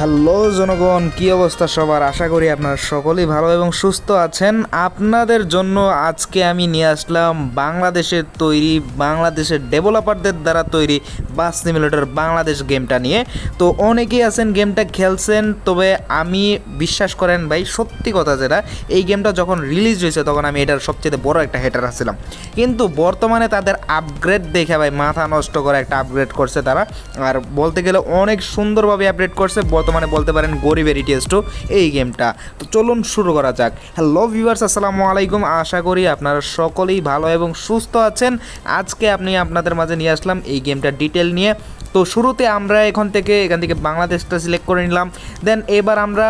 hello জনগণ কি অবস্থা সবার আশা করি আপনারা সকলেই ভালো এবং সুস্থ আছেন আপনাদের জন্য আজকে আমি নিয়ে আসলাম বাংলাদেশের তৈরি বাংলাদেশের ডেভেলপারদের দ্বারা তৈরি বাস সিমুলেটর বাংলাদেশ গেমটা নিয়ে তো অনেকেই আছেন গেমটা খেলছেন তবে আমি বিশ্বাস করেন ভাই সত্যি কথা যেটা এই গেমটা যখন রিলিজ হয়েছে তখন আমি এটার সবচেয়ে বড় একটা হেটার আসছিলাম কিন্তু বর্তমানে তাদের আপগ্রেড দেখে ভাই মাথা নষ্ট করে একটা আপগ্রেড করছে তারা আর বলতে গেলে অনেক সুন্দরভাবে আপডেট করছে বর্তমানে বলতে পারেন গরিবের টেস্টও এই গেমটা তো চলুন শুরু করা যাক হ্যালো ভিউয়ার্স আসসালামু আলাইকুম আশা করি আপনারা সকলেই ভালো এবং সুস্থ আছেন আজকে আপনি আপনাদের মাঝে নিয়ে আসলাম এই গেমটা ডিটেল নিয়ে তো শুরুতে আমরা এখান থেকে এখান থেকে বাংলাদেশটা সিলেক্ট করে নিলাম দেন এবার আমরা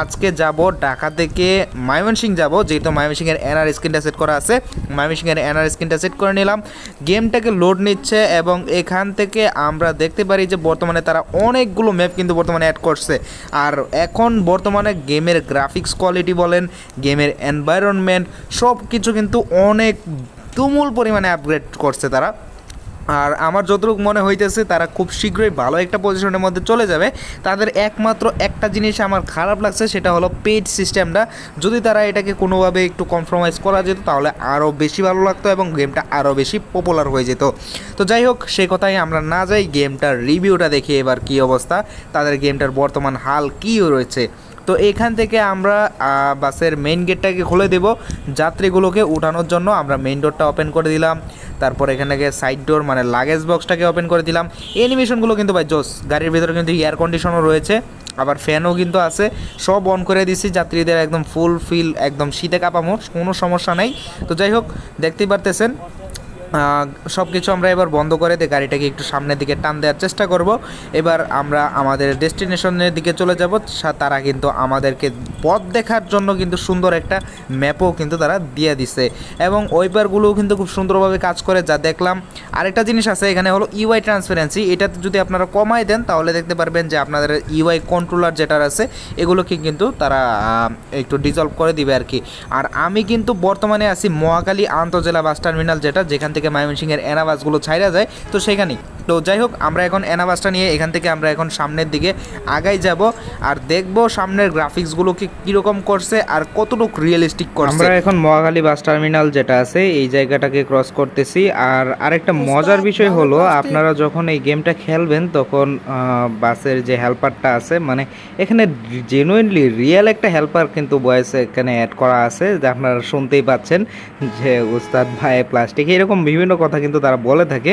আজকে যাব ঢাকা থেকে ময়মনসিং যাব যেহেতু ময়মনসিংয়ের এনআর স্ক্রিনটা সেট করা আছে ময়মনসিংয়ের এনআর স্ক্রিনটা সেট করে নিলাম গেমটাকে লোড নিচ্ছে এবং এখান থেকে আমরা দেখতে পারি যে বর্তমানে তারা অনেকগুলো ম্যাপ কিন্তু বর্তমানে অ্যাড করছে আর এখন বর্তমানে গেমের গ্রাফিক্স কোয়ালিটি বলেন গেমের এনভায়রনমেন্ট সব কিছু কিন্তু অনেক তুমুল পরিমাণে আপগ্রেড করছে তারা আর আমার যতটুকু মনে হইতেছে তারা খুব শীঘ্রই ভালো একটা পজিশনের মধ্যে চলে যাবে তাদের একমাত্র একটা জিনিস আমার খারাপ লাগছে সেটা হলো পেড সিস্টেমটা যদি তারা এটাকে কোনোভাবে একটু কম্প্রোমাইজ করা যেত তাহলে আরও বেশি ভালো লাগতো এবং গেমটা আরও বেশি পপুলার হয়ে যেত তো যাই হোক সে কথাই আমরা না যাই গেমটার রিভিউটা দেখি এবার কি অবস্থা তাদের গেমটার বর্তমান হাল কী রয়েছে তো এখান থেকে আমরা বাসের মেইন গেটটাকে খুলে দেব যাত্রীগুলোকে উঠানোর জন্য আমরা মেইন ডোরটা ওপেন করে দিলাম তারপর এখান থেকে সাইড ডোর মানে লাগেজ বক্সটাকে ওপেন করে দিলাম এনিমেশনগুলো কিন্তু ভাই জোস গাড়ির ভিতরে কিন্তু এয়ার কন্ডিশনও রয়েছে আবার ফ্যানও কিন্তু আছে সব অন করে দিছি যাত্রীদের একদম ফুল ফিল একদম শীতে কাঁপামো কোনো সমস্যা নাই তো যাই হোক দেখতেই পারতেছেন সব কিছু আমরা এবার বন্ধ করে দিয়ে গাড়িটাকে একটু সামনের দিকে টান দেওয়ার চেষ্টা করব এবার আমরা আমাদের ডেস্টিনেশনের দিকে চলে যাব তারা কিন্তু আমাদেরকে পথ দেখার জন্য কিন্তু সুন্দর একটা ম্যাপও কিন্তু তারা দিয়ে দিছে এবং ওয়েবারগুলোও কিন্তু খুব সুন্দরভাবে কাজ করে যা দেখলাম আরেকটা জিনিস আছে এখানে হলো ইউআই e ট্রান্সপারেন্সি এটাতে যদি আপনারা কমায় দেন তাহলে দেখতে পারবেন যে আপনাদের ইউআই e কন্ট্রোলার যেটা আছে এগুলোকে কিন্তু তারা একটু ডিজলভ করে দিবে আর কি আর আমি কিন্তু বর্তমানে আছি মহাকালী আন্তজেলা বাস টার্মিনাল যেটা যেখান থেকে থেকে ময়মনসিংহের এনাবাসগুলো ছাইরা যায় তো সেখানেই তো যাই হোক আমরা এখন অ্যানাবাসটা নিয়ে এখান থেকে আমরা এখন সামনের দিকে আগাই যাব আর দেখব সামনের গ্রাফিক্সগুলোকে কীরকম করছে আর কতটুকু রিয়েলিস্টিক করছে আমরা এখন মহাখালী বাস টার্মিনাল যেটা আছে এই জায়গাটাকে ক্রস করতেছি আর আরেকটা মজার বিষয় হলো আপনারা যখন এই গেমটা খেলবেন তখন বাসের যে হেল্পারটা আছে মানে এখানে জেনুইনলি রিয়েল একটা হেল্পার কিন্তু বয়স এখানে অ্যাড করা আছে যে আপনারা শুনতেই পাচ্ছেন যে উস্তাদ ভাই প্লাস্টিক এরকম বিভিন্ন কথা কিন্তু তারা বলে থাকে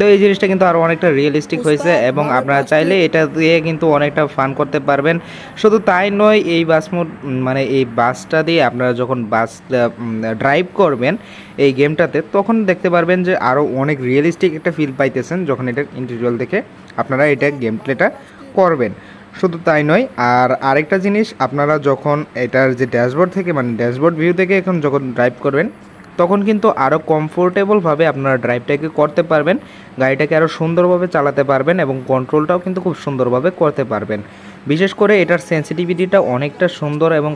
তো এই জিনিসটা কিন্তু আরও অনেকটা রিয়েলিস্টিক হয়েছে এবং আপনারা চাইলে এটা দিয়ে কিন্তু অনেকটা ফান করতে পারবেন শুধু তাই নয় এই বাস মোড মানে এই বাসটা দিয়ে আপনারা যখন বাস ড্রাইভ করবেন এই গেমটাতে তখন দেখতে পারবেন যে আরও অনেক রিয়েলিস্টিক একটা ফিল পাইতেছেন যখন এটা ইন্ডিভিজুয়াল দেখে আপনারা এটা গেম প্লেটা করবেন শুধু তাই নয় আর আরেকটা জিনিস আপনারা যখন এটার যে ড্যাশবোর্ড থেকে মানে ড্যাশবোর্ড ভিউ থেকে এখন যখন ড্রাইভ করবেন তখন কিন্তু আরও কমফোর্টেবলভাবে আপনারা ড্রাইভটাকে করতে পারবেন গাড়িটাকে আরও সুন্দরভাবে চালাতে পারবেন এবং কন্ট্রোলটাও কিন্তু খুব সুন্দরভাবে করতে পারবেন বিশেষ করে এটার সেন্সিটিভিটিটা অনেকটা সুন্দর এবং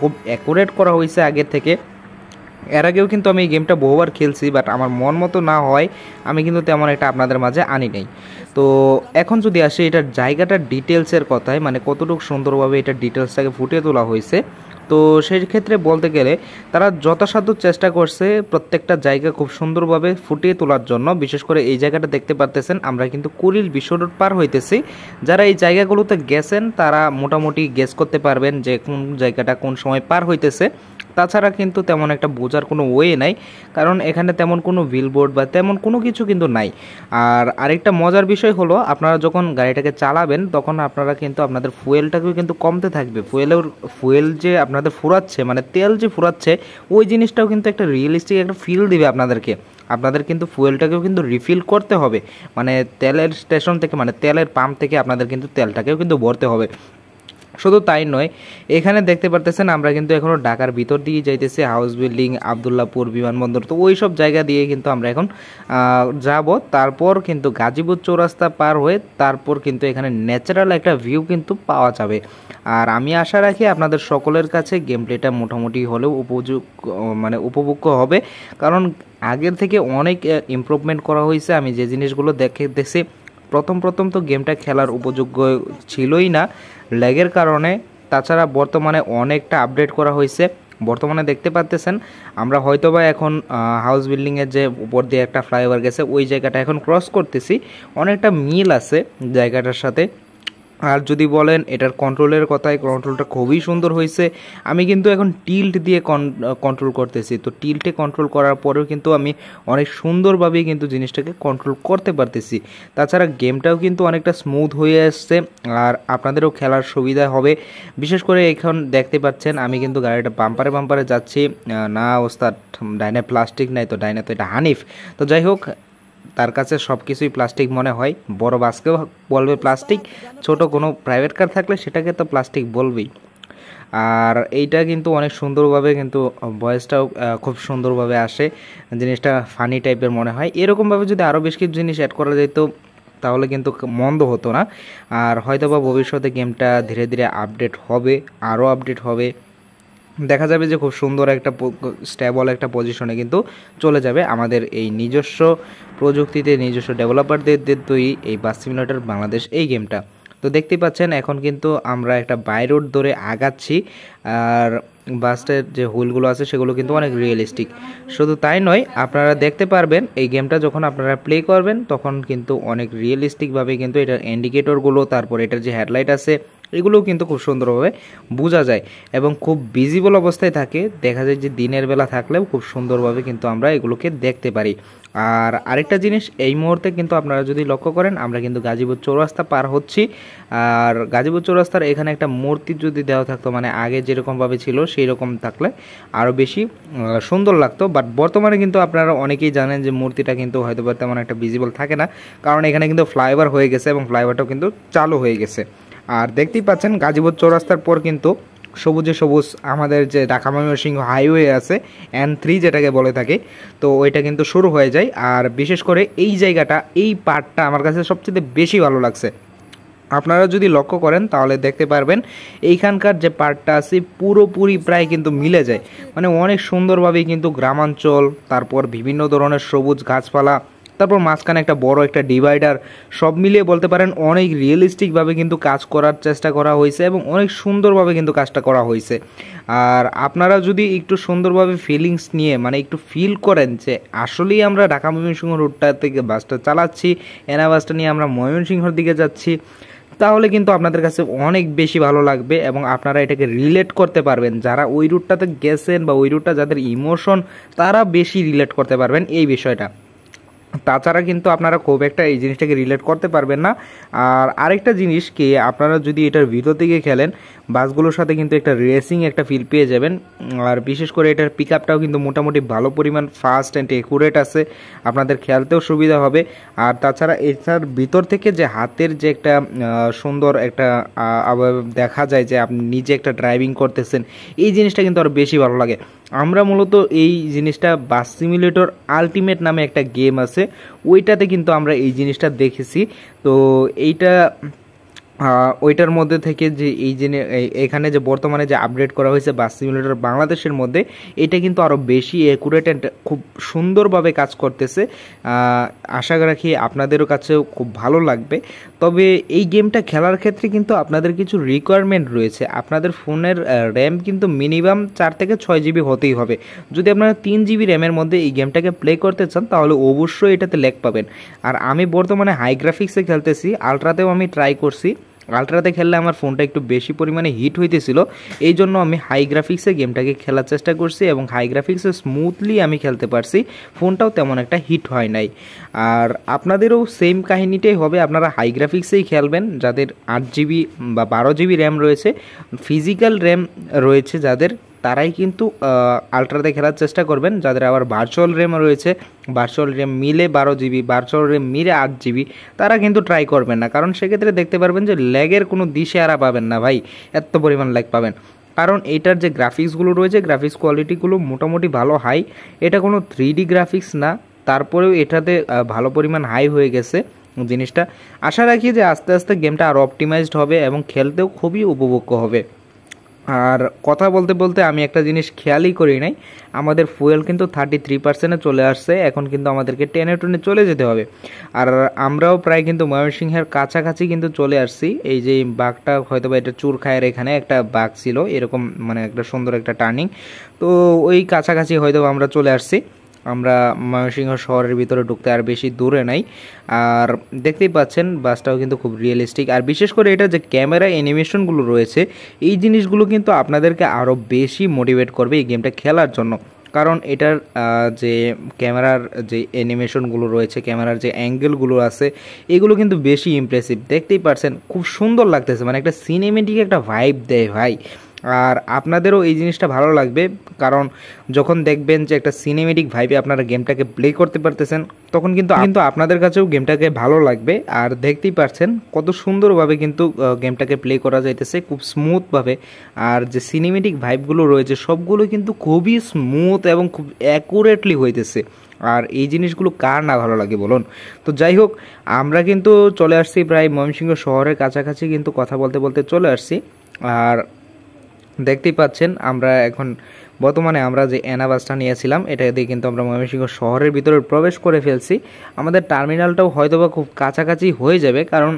খুব অ্যাকুরেট করা হয়েছে আগের থেকে এর আগেও কিন্তু আমি এই গেমটা বহুবার খেলছি বাট আমার মন মতো না হয় আমি কিন্তু তেমন একটা আপনাদের মাঝে আনি নাই তো এখন যদি আসি এটার জায়গাটার ডিটেলসের কথায় মানে কতটুকু সুন্দরভাবে এটার ডিটেলসটাকে ফুটিয়ে তোলা হয়েছে তো সেই ক্ষেত্রে বলতে গেলে তারা যথাসাধ্য চেষ্টা করছে প্রত্যেকটা জায়গা খুব সুন্দরভাবে ফুটিয়ে তোলার জন্য বিশেষ করে এই জায়গাটা দেখতে পারতেছেন আমরা কিন্তু কুড়িল বিশ্ব রোড পার হইতেছি যারা এই জায়গাগুলোতে গেছেন তারা মোটামুটি গেস করতে পারবেন যে কোন জায়গাটা কোন সময় পার হইতেছে তাছাড়া কিন্তু তেমন একটা বোঝার কোনো ওয়ে নাই কারণ এখানে তেমন কোনো বিলবোর্ড বা তেমন কোনো কিছু কিন্তু নাই আর আরেকটা মজার বিষয় হলো আপনারা যখন গাড়িটাকে চালাবেন তখন আপনারা কিন্তু আপনাদের ফুয়েলটাকেও কিন্তু কমতে থাকবে ফুয়েলের ফুয়েল যে আপনাদের ফুরাচ্ছে মানে তেল যে ফুরাচ্ছে ওই জিনিসটাও কিন্তু একটা রিয়েলিস্টিক একটা ফিল দিবে আপনাদেরকে আপনাদের কিন্তু ফুয়েলটাকেও কিন্তু রিফিল করতে হবে মানে তেলের স্টেশন থেকে মানে তেলের পাম্প থেকে আপনাদের কিন্তু তেলটাকেও কিন্তু ভরতে হবে শুধু তাই নয় এখানে দেখতে পারতেছেন আমরা কিন্তু এখনও ঢাকার ভিতর দিয়ে যাইতেছি হাউস বিল্ডিং আবদুল্লাপুর বিমানবন্দর তো ওই সব জায়গা দিয়ে কিন্তু আমরা এখন যাব তারপর কিন্তু গাজীপুর চৌরাস্তা পার হয়ে তারপর কিন্তু এখানে ন্যাচারাল একটা ভিউ কিন্তু পাওয়া যাবে আর আমি আশা রাখি আপনাদের সকলের কাছে গেম প্লেটা মোটামুটি হলেও উপযোগ মানে উপভোগ্য হবে কারণ আগের থেকে অনেক ইম্প্রুভমেন্ট করা হয়েছে আমি যে জিনিসগুলো দেখে দেখছি প্রথম প্রথম তো গেমটা খেলার উপযোগ্য ছিলই না ল্যাগের কারণে তাছাড়া বর্তমানে অনেকটা আপডেট করা হয়েছে বর্তমানে দেখতে পাচ্তেছেন আমরা হয়তোবা এখন হাউস বিল্ডিংয়ের যে উপর দিয়ে একটা ফ্লাইওভার গেছে ওই জায়গাটা এখন ক্রস করতেছি অনেকটা মিল আছে জায়গাটার সাথে আর যদি বলেন এটার কন্ট্রোলের কথায় কন্ট্রোলটা খুবই সুন্দর হয়েছে আমি কিন্তু এখন টিল্ট দিয়ে কন্ট্রোল করতেছি তো টিল্টে কন্ট্রোল করার পরেও কিন্তু আমি অনেক সুন্দরভাবেই কিন্তু জিনিসটাকে কন্ট্রোল করতে পারতেছি তাছাড়া গেমটাও কিন্তু অনেকটা স্মুথ হয়ে আসছে আর আপনাদেরও খেলার সুবিধা হবে বিশেষ করে এখন দেখতে পাচ্ছেন আমি কিন্তু গাড়িটা বাম্পারে বাম্পারে যাচ্ছি না ওস্তাদ ডাইনে প্লাস্টিক নাই তো ডাইনে তো এটা হানিফ তো যাই হোক তার কাছে সব কিছুই প্লাস্টিক মনে হয় বড় বাসকেও বলবে প্লাস্টিক ছোট কোনো প্রাইভেট কার থাকলে সেটাকে তো প্লাস্টিক বলবেই আর এইটা কিন্তু অনেক সুন্দরভাবে কিন্তু ভয়েসটাও খুব সুন্দরভাবে আসে জিনিসটা ফানি টাইপের মনে হয় এরকমভাবে যদি আরও বেশ কিছু জিনিস অ্যাড করা যেত তাহলে কিন্তু মন্দ হতো না আর হয়তো বা ভবিষ্যতে গেমটা ধীরে ধীরে আপডেট হবে আরও আপডেট হবে দেখা যাবে যে খুব সুন্দর একটা স্ট্যাবল একটা পজিশনে কিন্তু চলে যাবে আমাদের এই নিজস্ব প্রযুক্তিতে নিজস্ব ডেভেলপারদের তৈরি এই বাস সিমুলেটর বাংলাদেশ এই গেমটা তো দেখতে পাচ্ছেন এখন কিন্তু আমরা একটা বাই রোড ধরে আগাচ্ছি আর বাসটার যে হুলগুলো আছে সেগুলো কিন্তু অনেক রিয়েলিস্টিক শুধু তাই নয় আপনারা দেখতে পারবেন এই গেমটা যখন আপনারা প্লে করবেন তখন কিন্তু অনেক রিয়েলিস্টিকভাবে কিন্তু এটার ইন্ডিকেটরগুলো তারপর এটার যে হেডলাইট আছে এগুলোও কিন্তু খুব সুন্দরভাবে বোঝা যায় এবং খুব ভিজিবল অবস্থায় থাকে দেখা যায় যে দিনের বেলা থাকলেও খুব সুন্দরভাবে কিন্তু আমরা এগুলোকে দেখতে পারি আর আরেকটা জিনিস এই মুহূর্তে কিন্তু আপনারা যদি লক্ষ্য করেন আমরা কিন্তু গাজীপুর চৌরাস্তা পার হচ্ছি আর গাজীপুর চৌরাস্তার এখানে একটা মূর্তি যদি দেওয়া থাকতো মানে আগে যেরকমভাবে ছিল সেই রকম থাকলে আরও বেশি সুন্দর লাগতো বাট বর্তমানে কিন্তু আপনারা অনেকেই জানেন যে মূর্তিটা কিন্তু হয়তো বা তেমন একটা ভিজিবল থাকে না কারণ এখানে কিন্তু ফ্লাইওভার হয়ে গেছে এবং ফ্লাইওভারটাও কিন্তু চালু হয়ে গেছে আর দেখতেই পাচ্ছেন গাজীপুর চৌরাস্তার পর কিন্তু সবুজে সবুজ আমাদের যে ঢাকা সিংহ হাইওয়ে আছে এন থ্রি যেটাকে বলে থাকে তো ওইটা কিন্তু শুরু হয়ে যায় আর বিশেষ করে এই জায়গাটা এই পার্টটা আমার কাছে সবচেয়ে বেশি ভালো লাগছে আপনারা যদি লক্ষ্য করেন তাহলে দেখতে পারবেন এইখানকার যে পার্টটা আছে পুরোপুরি প্রায় কিন্তু মিলে যায় মানে অনেক সুন্দরভাবেই কিন্তু গ্রামাঞ্চল তারপর বিভিন্ন ধরনের সবুজ গাছপালা তারপর মাঝখানে একটা বড় একটা ডিভাইডার সব মিলিয়ে বলতে পারেন অনেক রিয়েলিস্টিকভাবে কিন্তু কাজ করার চেষ্টা করা হয়েছে এবং অনেক সুন্দরভাবে কিন্তু কাজটা করা হয়েছে আর আপনারা যদি একটু সুন্দরভাবে ফিলিংস নিয়ে মানে একটু ফিল করেন যে আসলেই আমরা ঢাকা ময়মনসিংহ রোডটা থেকে বাসটা চালাচ্ছি এনা বাসটা নিয়ে আমরা ময়মনসিংহর দিকে যাচ্ছি তাহলে কিন্তু আপনাদের কাছে অনেক বেশি ভালো লাগবে এবং আপনারা এটাকে রিলেট করতে পারবেন যারা ওই রুটটাতে গেছেন বা ওই রুটটা যাদের ইমোশন তারা বেশি রিলেট করতে পারবেন এই বিষয়টা তাছাড়া কিন্তু আপনারা খুব একটা এই জিনিসটাকে রিলেট করতে পারবেন না আর আরেকটা জিনিস কি আপনারা যদি এটার ভিতর থেকে খেলেন বাসগুলোর সাথে কিন্তু একটা রেসিং একটা ফিল পেয়ে যাবেন আর বিশেষ করে এটার পিক আপটাও কিন্তু মোটামুটি ভালো পরিমাণ ফাস্ট অ্যান্ড একুরেট আছে আপনাদের খেলতেও সুবিধা হবে আর তাছাড়া এটার ভিতর থেকে যে হাতের যে একটা সুন্দর একটা দেখা যায় যে আপনি নিজে একটা ড্রাইভিং করতেছেন এই জিনিসটা কিন্তু আরও বেশি ভালো লাগে আমরা মূলত এই জিনিসটা বাস সিমিলেটর আলটিমেট নামে একটা গেম আছে ওইটাতে কিন্তু আমরা এই জিনিসটা দেখেছি তো এইটা ওইটার মধ্যে থেকে যে এই যে এখানে যে বর্তমানে যে আপডেট করা হয়েছে বাস সিমুলেটার বাংলাদেশের মধ্যে এটা কিন্তু আরও বেশি অ্যাকুরেট অ্যান্ড খুব সুন্দরভাবে কাজ করতেছে আশা রাখি আপনাদেরও কাছেও খুব ভালো লাগবে তবে এই গেমটা খেলার ক্ষেত্রে কিন্তু আপনাদের কিছু রিকোয়ারমেন্ট রয়েছে আপনাদের ফোনের র্যাম কিন্তু মিনিমাম চার থেকে ছয় জিবি হতেই হবে যদি আপনারা তিন জিবি র্যামের মধ্যে এই গেমটাকে প্লে করতে চান তাহলে অবশ্যই এটাতে লেগ পাবেন আর আমি বর্তমানে হাই গ্রাফিক্সে খেলতেছি আলট্রাতেও আমি ট্রাই করছি আলট্রাতে খেললে আমার ফোনটা একটু বেশি পরিমাণে হিট হইতেছিল এই জন্য আমি হাই গ্রাফিক্সে গেমটাকে খেলার চেষ্টা করছি এবং হাই গ্রাফিক্সে স্মুথলি আমি খেলতে পারছি ফোনটাও তেমন একটা হিট হয় নাই আর আপনাদেরও সেম কাহিনিটাই হবে আপনারা হাই গ্রাফিক্সেই খেলবেন যাদের আট জিবি বা বারো জিবি র্যাম রয়েছে ফিজিক্যাল র্যাম রয়েছে যাদের তারাই কিন্তু আলট্রাতে খেলার চেষ্টা করবেন যাদের আবার ভার্চুয়াল র্যাম রয়েছে ভার্চুয়াল র্যাম মিলে বারো জিবি ভার্চুয়াল র্যাম মিলে আট জিবি তারা কিন্তু ট্রাই করবেন না কারণ সেক্ষেত্রে দেখতে পারবেন যে ল্যাগের কোনো দিশেহারা পাবেন না ভাই এত পরিমাণ ল্যাগ পাবেন কারণ এটার যে গ্রাফিক্সগুলো রয়েছে গ্রাফিক্স কোয়ালিটিগুলো মোটামুটি ভালো হাই এটা কোনো থ্রি গ্রাফিক্স না তারপরেও এটাতে ভালো পরিমাণ হাই হয়ে গেছে জিনিসটা আশা রাখি যে আস্তে আস্তে গেমটা আরও অপটিমাইজড হবে এবং খেলতেও খুবই উপভোগ্য হবে আর কথা বলতে বলতে আমি একটা জিনিস খেয়ালই করি নাই আমাদের ফুয়েল কিন্তু থার্টি থ্রি পার্সেন্টে চলে আসছে এখন কিন্তু আমাদেরকে টেনে টেনে চলে যেতে হবে আর আমরাও প্রায় কিন্তু ময়মনসিংহের কাছাকাছি কিন্তু চলে আসছি এই যে বাঘটা হয়তো বা এটা চুর খায়ের এখানে একটা বাঘ ছিল এরকম মানে একটা সুন্দর একটা টার্নিং তো ওই কাছাকাছি হয়তো আমরা চলে আসছি আমরা ময়মনসিংহ শহরের ভিতরে ঢুকতে আর বেশি দূরে নাই আর দেখতেই পাচ্ছেন বাসটাও কিন্তু খুব রিয়েলিস্টিক আর বিশেষ করে এটা যে ক্যামেরা অ্যানিমেশনগুলো রয়েছে এই জিনিসগুলো কিন্তু আপনাদেরকে আরও বেশি মোটিভেট করবে এই গেমটা খেলার জন্য কারণ এটার যে ক্যামেরার যে অ্যানিমেশনগুলো রয়েছে ক্যামেরার যে অ্যাঙ্গেলগুলো আছে এগুলো কিন্তু বেশি ইমপ্রেসিভ দেখতেই পারছেন খুব সুন্দর লাগতেছে মানে একটা সিনেমেটিক একটা ভাইব দেয় ভাই আর আপনাদেরও এই জিনিসটা ভালো লাগবে কারণ যখন দেখবেন যে একটা সিনেমেটিক ভাইবে আপনারা গেমটাকে প্লে করতে পারতেছেন তখন কিন্তু কিন্তু আপনাদের কাছেও গেমটাকে ভালো লাগবে আর দেখতেই পারছেন কত সুন্দরভাবে কিন্তু গেমটাকে প্লে করা যাইতেছে খুব স্মুথভাবে আর যে সিনেমেটিক ভাইবগুলো রয়েছে সবগুলো কিন্তু খুবই স্মুথ এবং খুব অ্যাকুরেটলি হইতেছে আর এই জিনিসগুলো কার না ভালো লাগে বলুন তো যাই হোক আমরা কিন্তু চলে আসছি প্রায় ময়মনসিংহ শহরের কাছাকাছি কিন্তু কথা বলতে বলতে চলে আসছি আর দেখতেই পাচ্ছেন আমরা এখন বর্তমানে আমরা যে অ্যানাবাসটা নিয়েছিলাম এটা দিয়ে কিন্তু আমরা ময়মনসিংহ শহরের ভিতরে প্রবেশ করে ফেলছি আমাদের টার্মিনালটাও হয়তোবা খুব কাছাকাছি হয়ে যাবে কারণ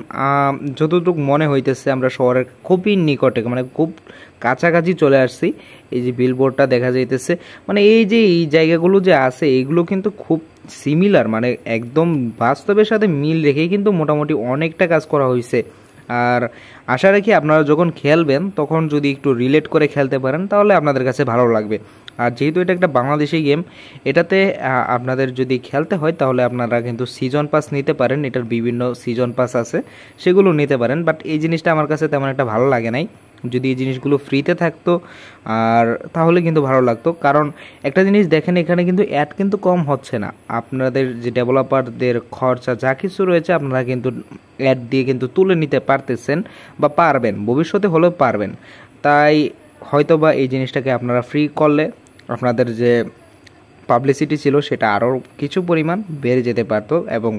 যতটুকু মনে হইতেছে আমরা শহরের খুবই নিকটে মানে খুব কাছাকাছি চলে আসছি এই যে বিলবোর্ডটা দেখা যাইতেছে মানে এই যে এই জায়গাগুলো যে আছে এইগুলো কিন্তু খুব সিমিলার মানে একদম বাস্তবের সাথে মিল রেখেই কিন্তু মোটামুটি অনেকটা কাজ করা হয়েছে আর আশা রাখি আপনারা যখন খেলবেন তখন যদি একটু রিলেট করে খেলতে পারেন তাহলে আপনাদের কাছে ভালো লাগবে আর যেহেতু এটা একটা বাংলাদেশি গেম এটাতে আপনাদের যদি খেলতে হয় তাহলে আপনারা কিন্তু সিজন পাস নিতে পারেন এটার বিভিন্ন সিজন পাস আছে সেগুলো নিতে পারেন বাট এই জিনিসটা আমার কাছে তেমন একটা ভালো লাগে নাই যদি এই জিনিসগুলো ফ্রিতে থাকতো আর তাহলে কিন্তু ভালো লাগতো কারণ একটা জিনিস দেখেন এখানে কিন্তু অ্যাড কিন্তু কম হচ্ছে না আপনাদের যে ডেভেলপারদের খরচা যা কিছু রয়েছে আপনারা কিন্তু অ্যাড দিয়ে কিন্তু তুলে নিতে পারতেছেন বা পারবেন ভবিষ্যতে হলেও পারবেন তাই হয়তোবা এই জিনিসটাকে আপনারা ফ্রি করলে আপনাদের যে পাবলিসিটি ছিল সেটা আরও কিছু পরিমাণ বেড়ে যেতে পারতো এবং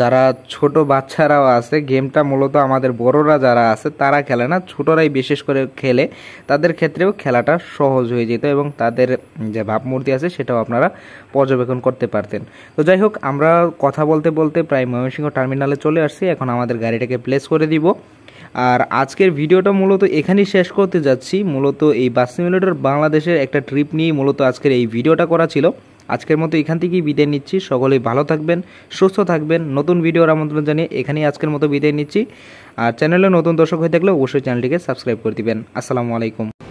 যারা ছোট বাচ্চারাও আছে গেমটা মূলত আমাদের বড়রা যারা আছে তারা খেলে না ছোটরাই বিশেষ করে খেলে তাদের ক্ষেত্রেও খেলাটা সহজ হয়ে যেত এবং তাদের যে ভাবমূর্তি আছে সেটাও আপনারা পর্যবেক্ষণ করতে পারতেন তো যাই হোক আমরা কথা বলতে বলতে প্রায় ময়মনসিংহ টার্মিনালে চলে আসছি এখন আমাদের গাড়িটাকে প্লেস করে দিব আর আজকের ভিডিওটা মূলত এখানেই শেষ করতে যাচ্ছি মূলত এই বাস সিমুলেটর বাংলাদেশের একটা ট্রিপ নিয়ে মূলত আজকের এই ভিডিওটা করা ছিল আজকের মতো এখান থেকেই বিদায় নিচ্ছি সকলেই ভালো থাকবেন সুস্থ থাকবেন নতুন ভিডিওর আমন্ত্রণ জানিয়ে এখানেই আজকের মতো বিদায় নিচ্ছি আর চ্যানেলে নতুন দর্শক হয়ে থাকলে অবশ্যই চ্যানেলটিকে সাবস্ক্রাইব করে দিবেন আসসালামু আলাইকুম